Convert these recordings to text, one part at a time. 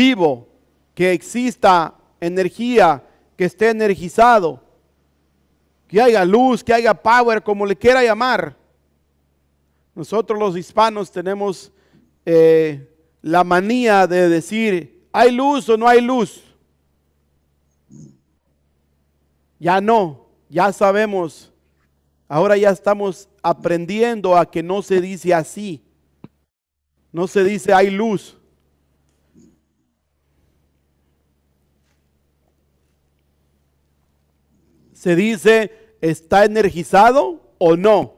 vivo, que exista energía, que esté energizado, que haya luz, que haya power, como le quiera llamar. Nosotros los hispanos tenemos eh, la manía de decir, ¿hay luz o no hay luz? Ya no, ya sabemos. Ahora ya estamos aprendiendo a que no se dice así. No se dice hay luz. se dice, ¿está energizado o no?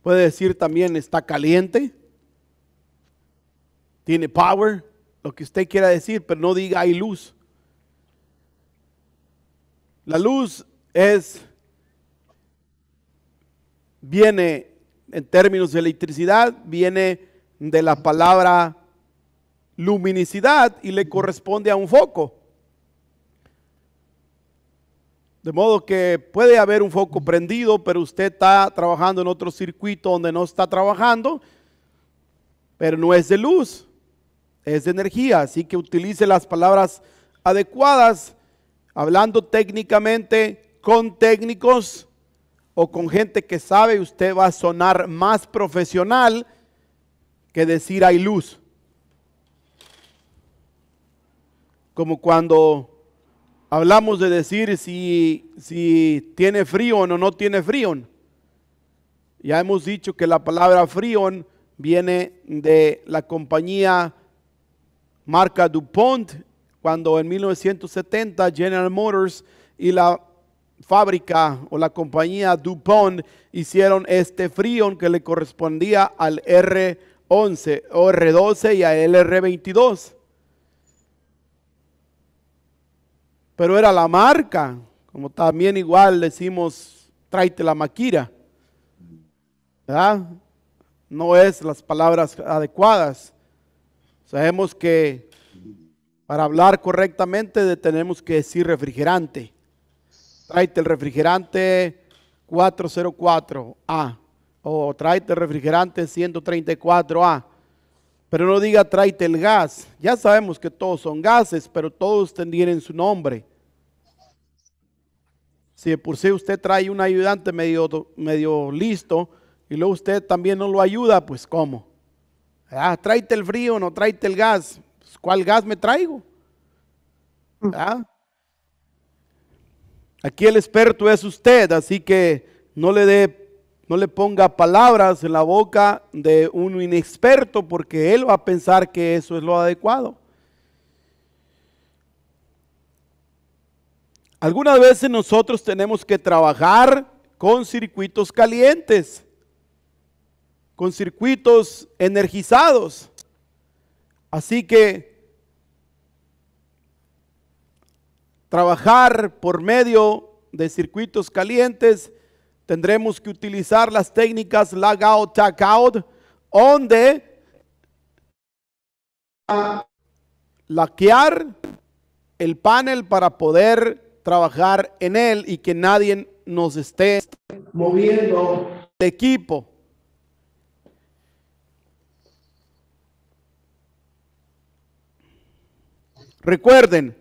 Puede decir también, ¿está caliente? ¿Tiene power? Lo que usted quiera decir, pero no diga hay luz. La luz es, viene en términos de electricidad, viene de la palabra luminicidad y le corresponde a un foco. De modo que puede haber un foco prendido, pero usted está trabajando en otro circuito donde no está trabajando, pero no es de luz, es de energía. Así que utilice las palabras adecuadas, hablando técnicamente con técnicos o con gente que sabe, usted va a sonar más profesional que decir hay luz. como cuando hablamos de decir si, si tiene frío o no, tiene frío. Ya hemos dicho que la palabra frío viene de la compañía marca DuPont, cuando en 1970 General Motors y la fábrica o la compañía DuPont hicieron este frío que le correspondía al R11, R12 y al R22. pero era la marca, como también igual decimos, tráete la maquira, ¿verdad? No es las palabras adecuadas. Sabemos que para hablar correctamente tenemos que decir refrigerante. Tráete el refrigerante 404A o tráete el refrigerante 134A pero no diga tráete el gas. Ya sabemos que todos son gases, pero todos tendrían su nombre. Si por si usted trae un ayudante medio, medio listo y luego usted también no lo ayuda, pues ¿cómo? Ah, tráete el frío, no tráete el gas. Pues, ¿Cuál gas me traigo? Mm. Ah. Aquí el experto es usted, así que no le dé no le ponga palabras en la boca de un inexperto porque él va a pensar que eso es lo adecuado. Algunas veces nosotros tenemos que trabajar con circuitos calientes, con circuitos energizados. Así que trabajar por medio de circuitos calientes Tendremos que utilizar las técnicas tag out, donde laquear el panel para poder trabajar en él y que nadie nos esté moviendo el equipo. Recuerden,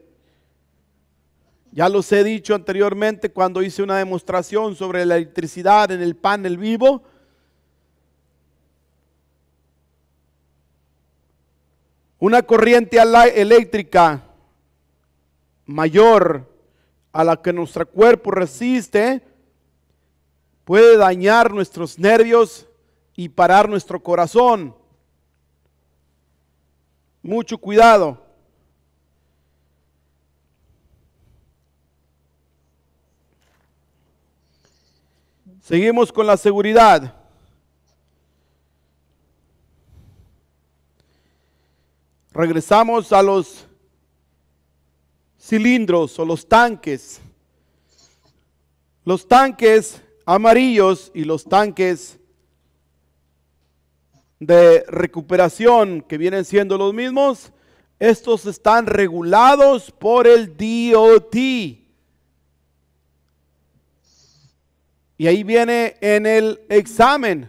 ya los he dicho anteriormente cuando hice una demostración sobre la electricidad en el panel vivo. Una corriente eléctrica mayor a la que nuestro cuerpo resiste puede dañar nuestros nervios y parar nuestro corazón. Mucho cuidado. Seguimos con la seguridad. Regresamos a los cilindros o los tanques. Los tanques amarillos y los tanques de recuperación que vienen siendo los mismos, estos están regulados por el DOT. Y ahí viene en el examen,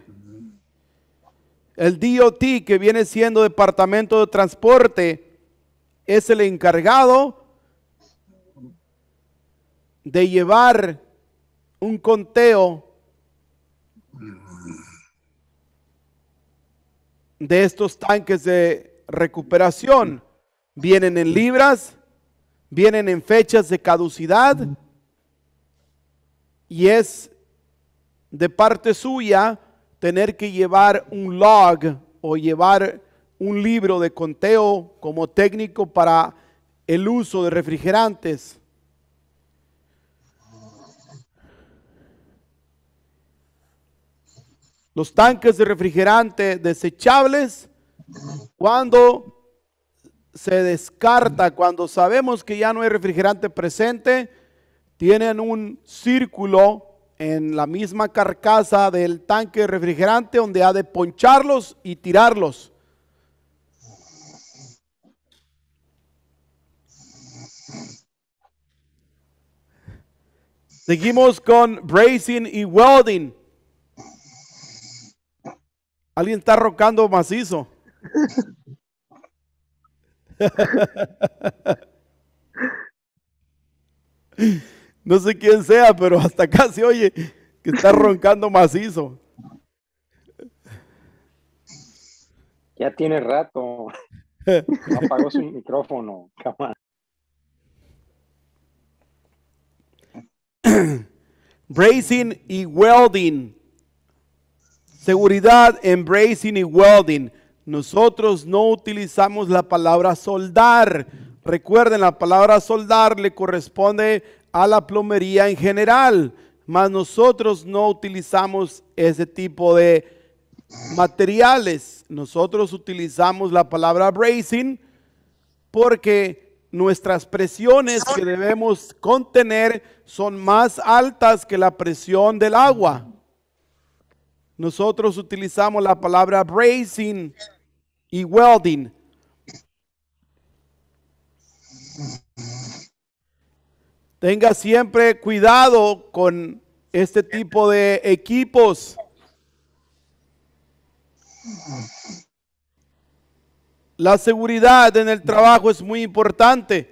el DOT, que viene siendo Departamento de Transporte, es el encargado de llevar un conteo de estos tanques de recuperación. Vienen en libras, vienen en fechas de caducidad y es de parte suya tener que llevar un log o llevar un libro de conteo como técnico para el uso de refrigerantes. Los tanques de refrigerante desechables, cuando se descarta, cuando sabemos que ya no hay refrigerante presente, tienen un círculo en la misma carcasa del tanque refrigerante donde ha de poncharlos y tirarlos. Seguimos con bracing y welding. Alguien está rocando macizo. No sé quién sea, pero hasta acá se oye que está roncando macizo. Ya tiene rato. Apagó su micrófono. Bracing y welding. Seguridad en bracing y welding. Nosotros no utilizamos la palabra soldar. Recuerden, la palabra soldar le corresponde a la plomería en general, mas nosotros no utilizamos ese tipo de materiales. Nosotros utilizamos la palabra bracing porque nuestras presiones que debemos contener son más altas que la presión del agua. Nosotros utilizamos la palabra bracing y welding. Tenga siempre cuidado con este tipo de equipos. La seguridad en el trabajo es muy importante.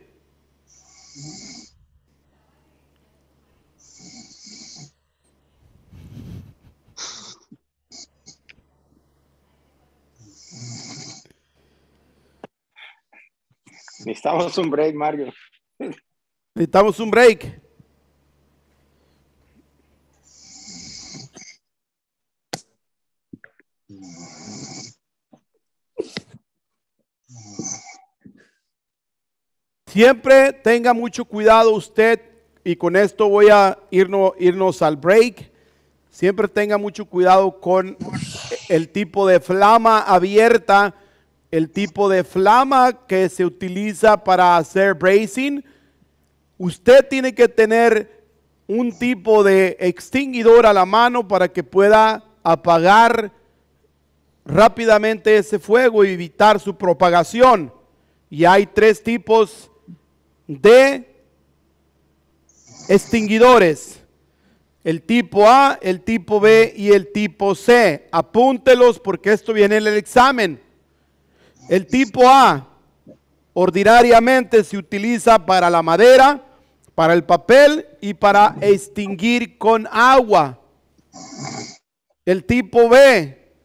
Necesitamos un break, Mario. Necesitamos un break. Siempre tenga mucho cuidado usted, y con esto voy a irnos, irnos al break. Siempre tenga mucho cuidado con el tipo de flama abierta, el tipo de flama que se utiliza para hacer bracing usted tiene que tener un tipo de extinguidor a la mano para que pueda apagar rápidamente ese fuego y evitar su propagación. Y hay tres tipos de extinguidores. El tipo A, el tipo B y el tipo C. Apúntelos porque esto viene en el examen. El tipo A ordinariamente se utiliza para la madera, para el papel y para extinguir con agua. El tipo B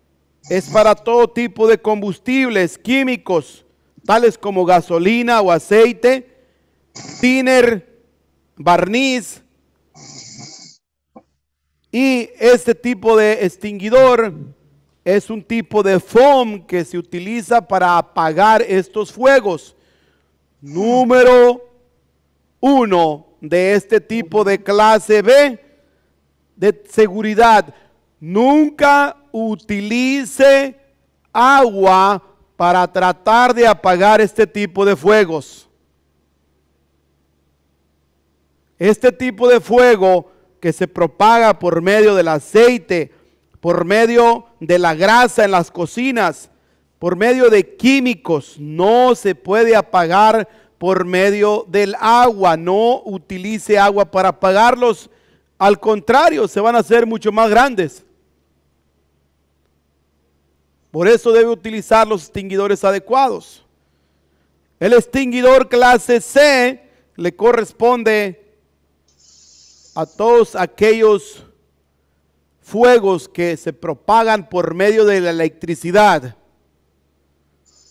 es para todo tipo de combustibles químicos, tales como gasolina o aceite, tiner, barniz. Y este tipo de extinguidor es un tipo de foam que se utiliza para apagar estos fuegos. Número uno, de este tipo de clase B de seguridad, nunca utilice agua para tratar de apagar este tipo de fuegos. Este tipo de fuego que se propaga por medio del aceite, por medio de la grasa en las cocinas, por medio de químicos, no se puede apagar por medio del agua. No utilice agua para apagarlos. Al contrario, se van a hacer mucho más grandes. Por eso debe utilizar los extinguidores adecuados. El extinguidor clase C le corresponde a todos aquellos fuegos que se propagan por medio de la electricidad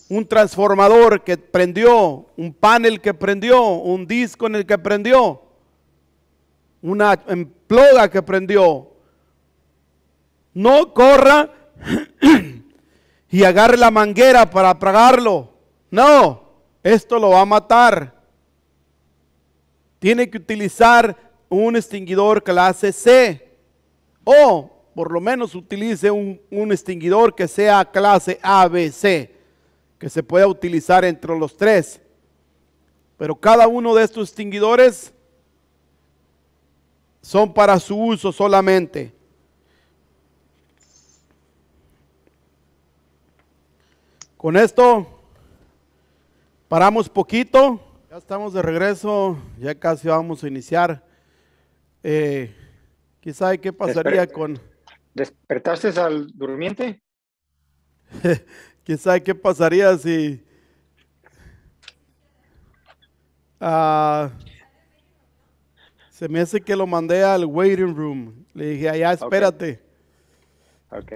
un transformador que prendió, un panel que prendió, un disco en el que prendió, una emploga que prendió. No corra y agarre la manguera para apagarlo. No, esto lo va a matar. Tiene que utilizar un extinguidor clase C o por lo menos utilice un, un extinguidor que sea clase ABC que se pueda utilizar entre los tres. Pero cada uno de estos extinguidores son para su uso solamente. Con esto paramos poquito, ya estamos de regreso, ya casi vamos a iniciar. Eh, quizá qué pasaría con... ¿Despertaste al durmiente? ¿Quién sabe qué pasaría si... Ah, se me hace que lo mandé al waiting room. Le dije, allá espérate. Ok,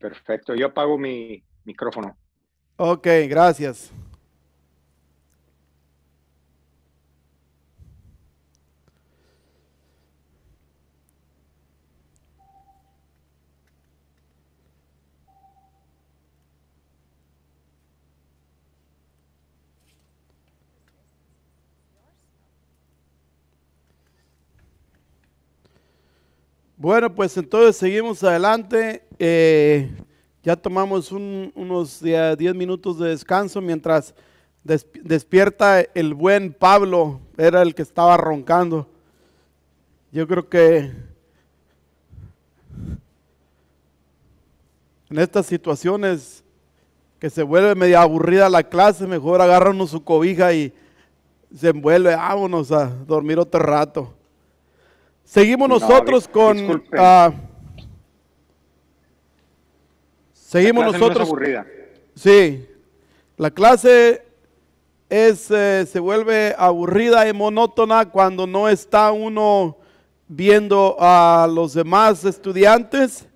perfecto. Yo apago mi micrófono. Ok, gracias. Bueno, pues entonces seguimos adelante. Eh, ya tomamos unos 10 minutos de descanso mientras despierta el buen Pablo, era el que estaba roncando. Yo creo que en estas situaciones que se vuelve media aburrida la clase, mejor agarra su cobija y se envuelve, vámonos a dormir otro rato. Ah, seguimos nosotros con... seguimos nosotros... Sí, la clase es, eh, se vuelve aburrida y monótona cuando no está uno viendo a los demás estudiantes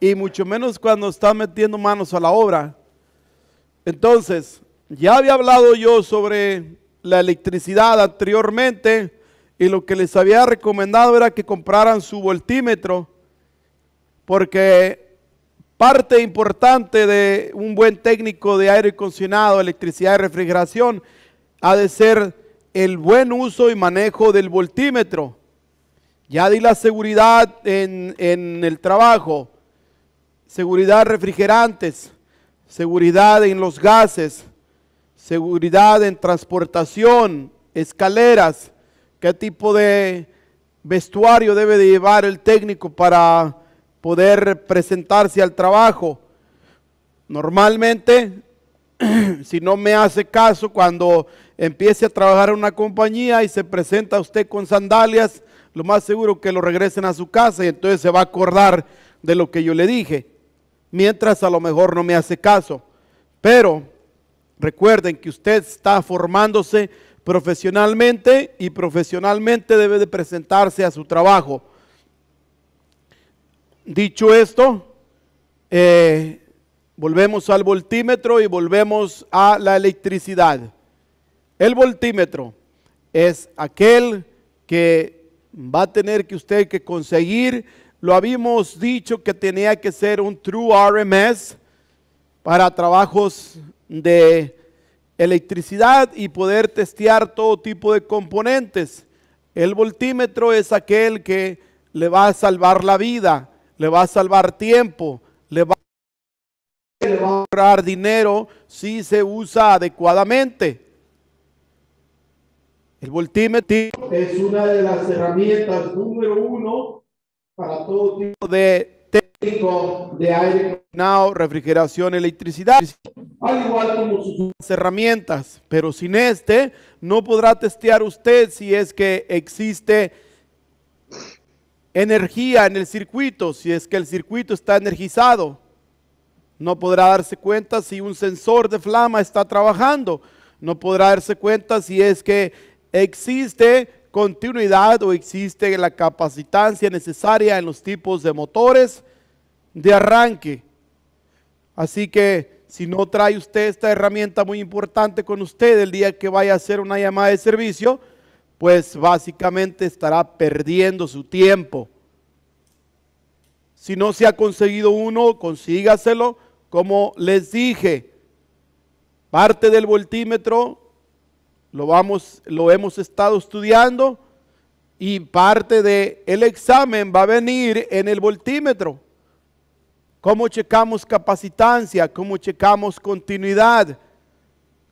y mucho menos cuando está metiendo manos a la obra. Entonces, ya había hablado yo sobre la electricidad anteriormente y lo que les había recomendado era que compraran su voltímetro, porque parte importante de un buen técnico de aire acondicionado, electricidad y refrigeración ha de ser el buen uso y manejo del voltímetro. Ya di la seguridad en, en el trabajo, seguridad refrigerantes, seguridad en los gases, seguridad en transportación, escaleras, qué tipo de vestuario debe de llevar el técnico para poder presentarse al trabajo. Normalmente, si no me hace caso, cuando empiece a trabajar en una compañía y se presenta usted con sandalias, lo más seguro que lo regresen a su casa y entonces se va a acordar de lo que yo le dije. Mientras a lo mejor no me hace caso. Pero recuerden que usted está formándose profesionalmente y profesionalmente debe de presentarse a su trabajo. Dicho esto, eh, volvemos al voltímetro y volvemos a la electricidad. El voltímetro es aquel que va a tener que usted que conseguir. Lo habíamos dicho que tenía que ser un True RMS para trabajos de electricidad y poder testear todo tipo de componentes. El voltímetro es aquel que le va a salvar la vida, le va a salvar tiempo, le va a ahorrar dinero si se usa adecuadamente. El voltímetro es una de las herramientas número uno para todo tipo de técnico de aire refrigeración, electricidad, al igual como sus herramientas, pero sin este no podrá testear usted si es que existe energía en el circuito, si es que el circuito está energizado. No podrá darse cuenta si un sensor de flama está trabajando. No podrá darse cuenta si es que existe continuidad o existe la capacitancia necesaria en los tipos de motores de arranque. Así que si no trae usted esta herramienta muy importante con usted el día que vaya a hacer una llamada de servicio, pues básicamente estará perdiendo su tiempo. Si no se ha conseguido uno, consígaselo. Como les dije, parte del voltímetro lo, vamos, lo hemos estado estudiando y parte del el examen va a venir en el voltímetro. Cómo checamos capacitancia, cómo checamos continuidad,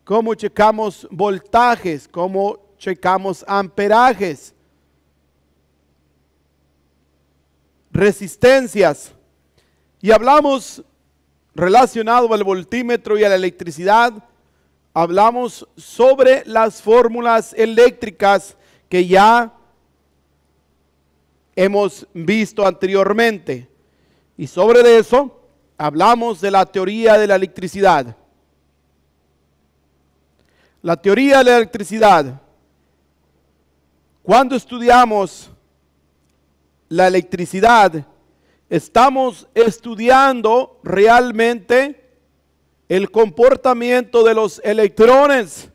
cómo checamos voltajes, cómo checamos amperajes, resistencias. Y hablamos relacionado al voltímetro y a la electricidad hablamos sobre las fórmulas eléctricas que ya hemos visto anteriormente. Y sobre eso hablamos de la teoría de la electricidad. La teoría de la electricidad. Cuando estudiamos la electricidad, estamos estudiando realmente el comportamiento de los electrones,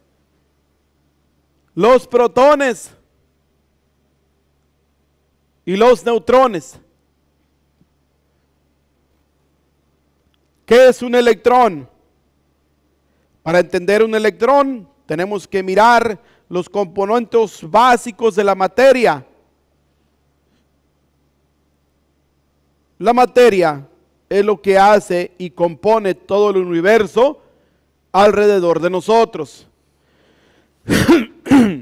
los protones y los neutrones. ¿Qué es un electrón? Para entender un electrón tenemos que mirar los componentes básicos de la materia. La materia es lo que hace y compone todo el universo alrededor de nosotros.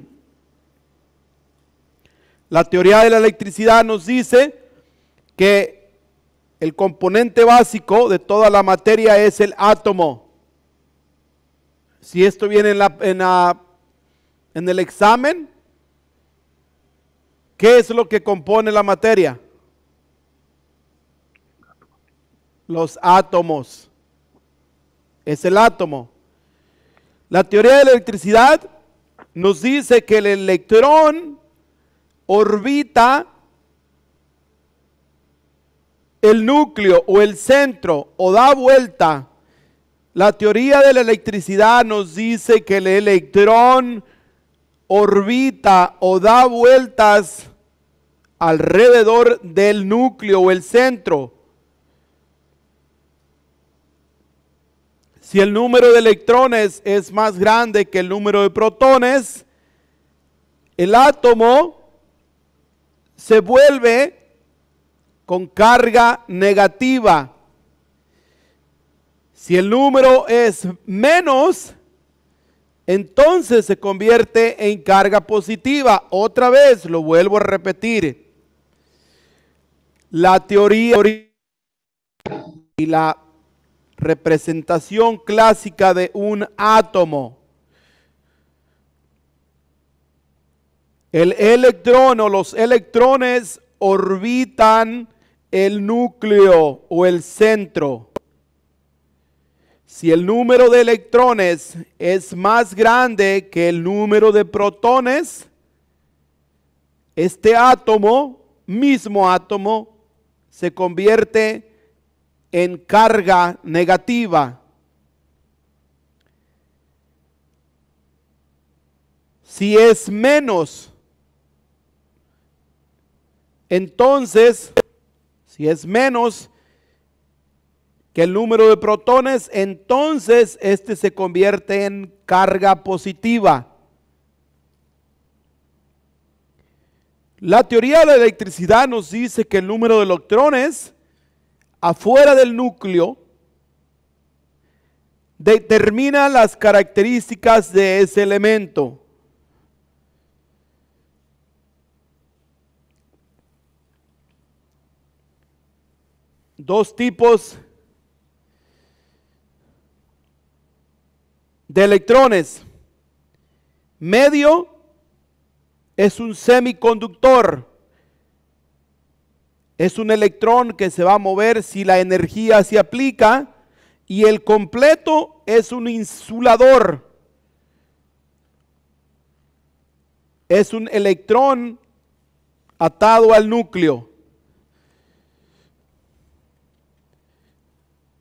la teoría de la electricidad nos dice que el componente básico de toda la materia es el átomo. Si esto viene en, la, en, en el examen, ¿qué es lo que compone la materia? los átomos. Es el átomo. La teoría de la electricidad nos dice que el electrón orbita el núcleo o el centro o da vuelta. La teoría de la electricidad nos dice que el electrón orbita o da vueltas alrededor del núcleo o el centro. Si el número de electrones es más grande que el número de protones, el átomo se vuelve con carga negativa. Si el número es menos, entonces se convierte en carga positiva. Otra vez, lo vuelvo a repetir. La teoría y la representación clásica de un átomo. El electrón o los electrones orbitan el núcleo o el centro. Si el número de electrones es más grande que el número de protones, este átomo, mismo átomo, se convierte en carga negativa. Si es menos, entonces, si es menos que el número de protones, entonces este se convierte en carga positiva. La teoría de la electricidad nos dice que el número de electrones afuera del núcleo determina las características de ese elemento. Dos tipos de electrones. Medio es un semiconductor es un electrón que se va a mover si la energía se aplica y el completo es un insulador. Es un electrón atado al núcleo.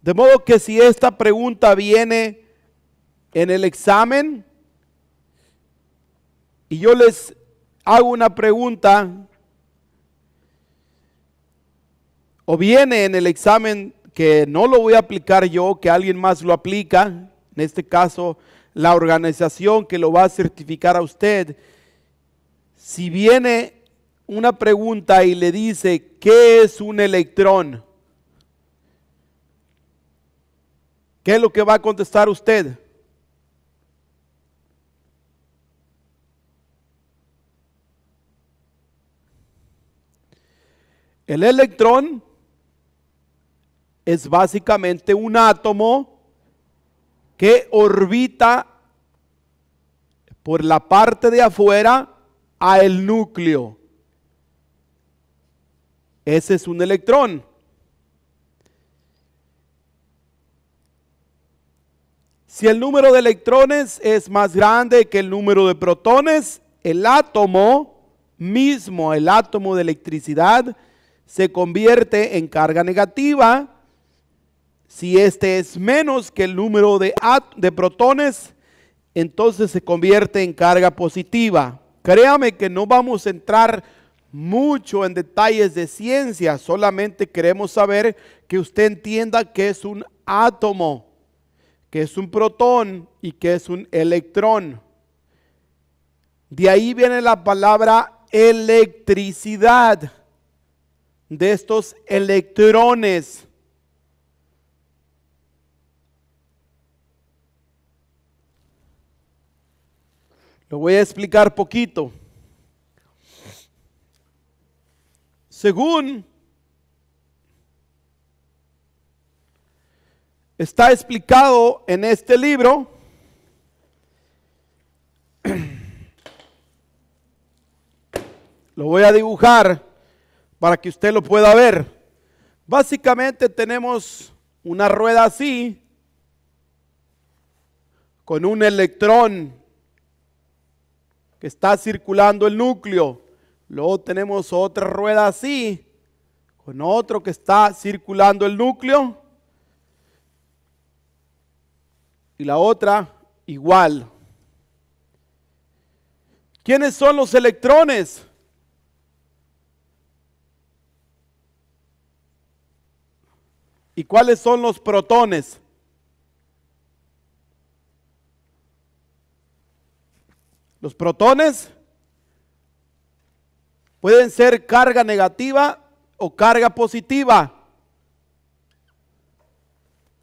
De modo que si esta pregunta viene en el examen y yo les hago una pregunta o viene en el examen que no lo voy a aplicar yo, que alguien más lo aplica, en este caso la organización que lo va a certificar a usted, si viene una pregunta y le dice, ¿qué es un electrón? ¿Qué es lo que va a contestar usted? El electrón es básicamente un átomo que orbita por la parte de afuera a el núcleo. Ese es un electrón. Si el número de electrones es más grande que el número de protones, el átomo mismo, el átomo de electricidad, se convierte en carga negativa si este es menos que el número de, protones, entonces se convierte en carga positiva. Créame que no vamos a entrar mucho en detalles de ciencia, solamente queremos saber que usted entienda que es un átomo, que es un protón y que es un electrón. De ahí viene la palabra electricidad de estos electrones. Lo voy a explicar poquito. Según está explicado en este libro, lo voy a dibujar para que usted lo pueda ver. Básicamente tenemos una rueda así, con un electrón está circulando el núcleo. Luego tenemos otra rueda así, con otro que está circulando el núcleo. Y la otra igual. ¿Quiénes son los electrones? ¿Y cuáles son los protones? Los protones pueden ser carga negativa o carga positiva.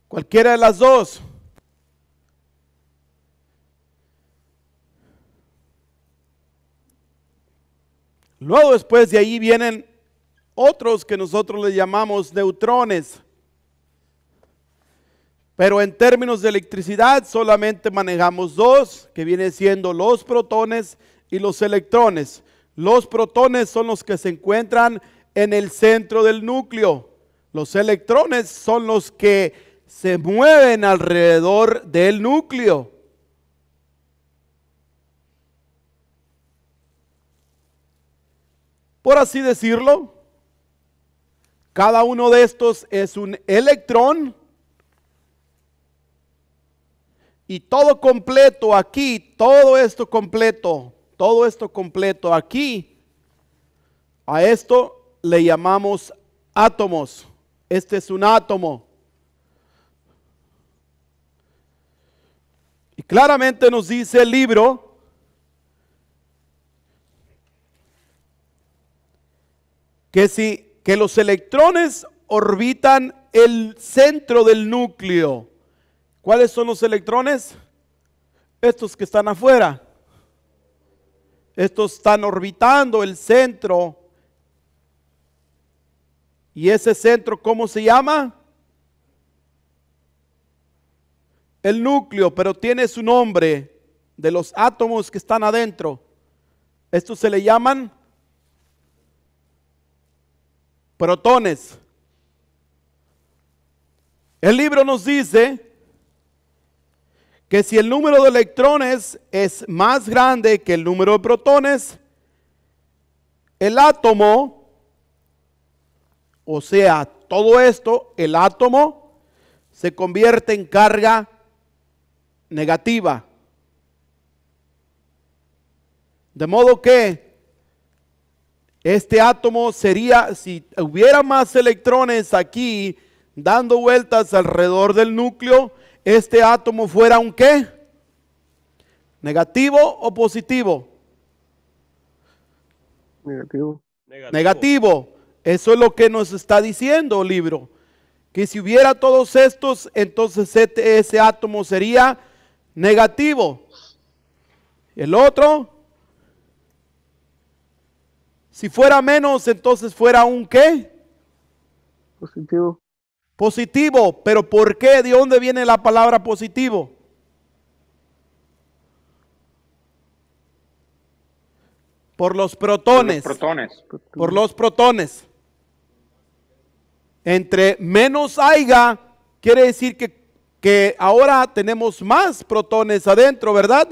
Cualquiera de las dos. Luego después de ahí vienen otros que nosotros les llamamos neutrones. Pero en términos de electricidad solamente manejamos dos, que vienen siendo los protones y los electrones. Los protones son los que se encuentran en el centro del núcleo. Los electrones son los que se mueven alrededor del núcleo. Por así decirlo, cada uno de estos es un electrón Y todo completo aquí, todo esto completo, todo esto completo aquí, a esto le llamamos átomos. Este es un átomo. Y claramente nos dice el libro que si que los electrones orbitan el centro del núcleo ¿Cuáles son los electrones? Estos que están afuera. Estos están orbitando el centro. ¿Y ese centro cómo se llama? El núcleo, pero tiene su nombre de los átomos que están adentro. Estos se le llaman protones. El libro nos dice que si el número de electrones es más grande que el número de protones, el átomo, o sea, todo esto, el átomo, se convierte en carga negativa. De modo que este átomo sería, si hubiera más electrones aquí dando vueltas alrededor del núcleo, este átomo fuera un qué? ¿Negativo o positivo? Negativo. Negativo. Eso es lo que nos está diciendo el libro. Que si hubiera todos estos, entonces este, ese átomo sería negativo. El otro, si fuera menos, entonces fuera un qué? Positivo. Positivo, pero ¿por qué? ¿De dónde viene la palabra positivo? Por los protones. Por los protones. Por los protones. Entre menos haya, quiere decir que, que ahora tenemos más protones adentro, ¿verdad?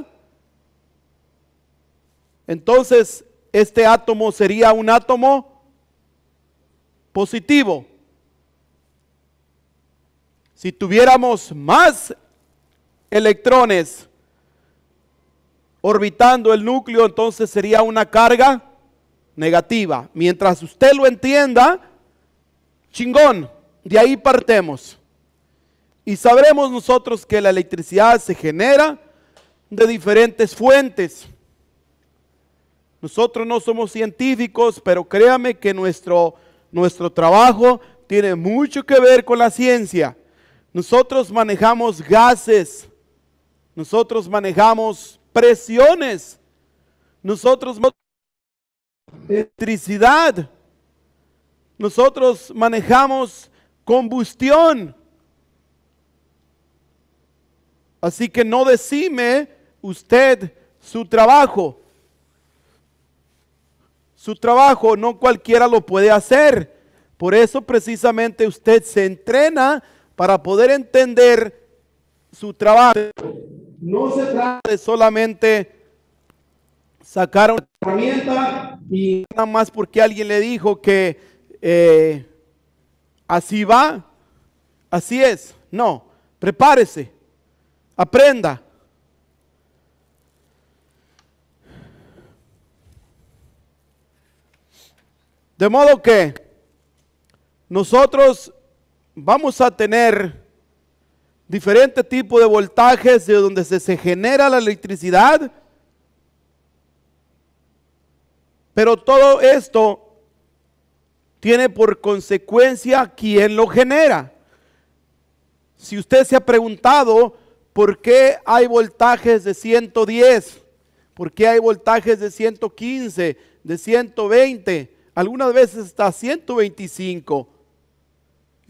Entonces, este átomo sería un átomo positivo. Si tuviéramos más electrones orbitando el núcleo, entonces sería una carga negativa. Mientras usted lo entienda, chingón, de ahí partemos. Y sabremos nosotros que la electricidad se genera de diferentes fuentes. Nosotros no somos científicos, pero créame que nuestro, nuestro trabajo tiene mucho que ver con la ciencia. Nosotros manejamos gases, nosotros manejamos presiones, nosotros electricidad, nosotros manejamos combustión. Así que no decime usted su trabajo. Su trabajo no cualquiera lo puede hacer. Por eso precisamente usted se entrena para poder entender su trabajo. No se trata de solamente sacar una herramienta y nada más porque alguien le dijo que eh, así va, así es. No, prepárese, aprenda. De modo que nosotros vamos a tener diferentes tipos de voltajes de donde se, genera la electricidad. Pero todo esto tiene por consecuencia quién lo genera. Si usted se ha preguntado por qué hay voltajes de 110, por qué hay voltajes de 115, de 120, algunas veces hasta 125,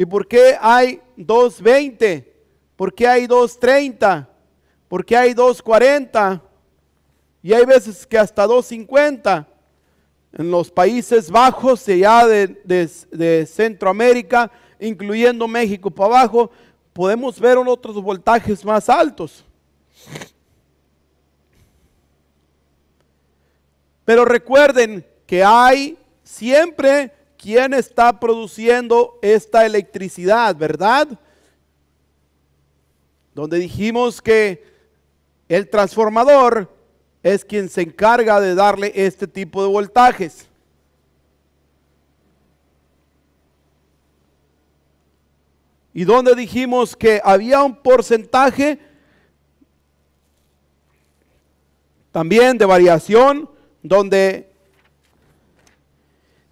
¿Y por qué hay 2.20? ¿Por qué hay 2.30? ¿Por qué hay 2.40? Y hay veces que hasta 2.50. En los Países Bajos, allá de, de, Centroamérica, incluyendo México para abajo, podemos ver otros voltajes más altos. Pero recuerden que hay siempre quién está produciendo esta electricidad, ¿verdad? Donde dijimos que el transformador es quien se encarga de darle este tipo de voltajes. Y donde dijimos que había un porcentaje también de variación donde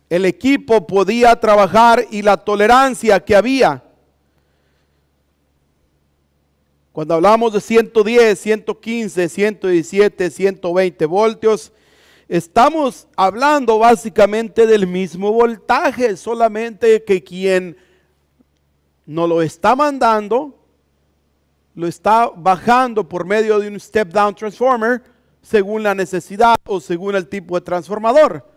el equipo podía trabajar y la tolerancia que había. Cuando hablamos de 110, 115, 117, 120 voltios, estamos hablando básicamente del mismo voltaje, solamente que quien no lo está mandando, lo está bajando por medio de un step down transformer según la necesidad o según el tipo de transformador.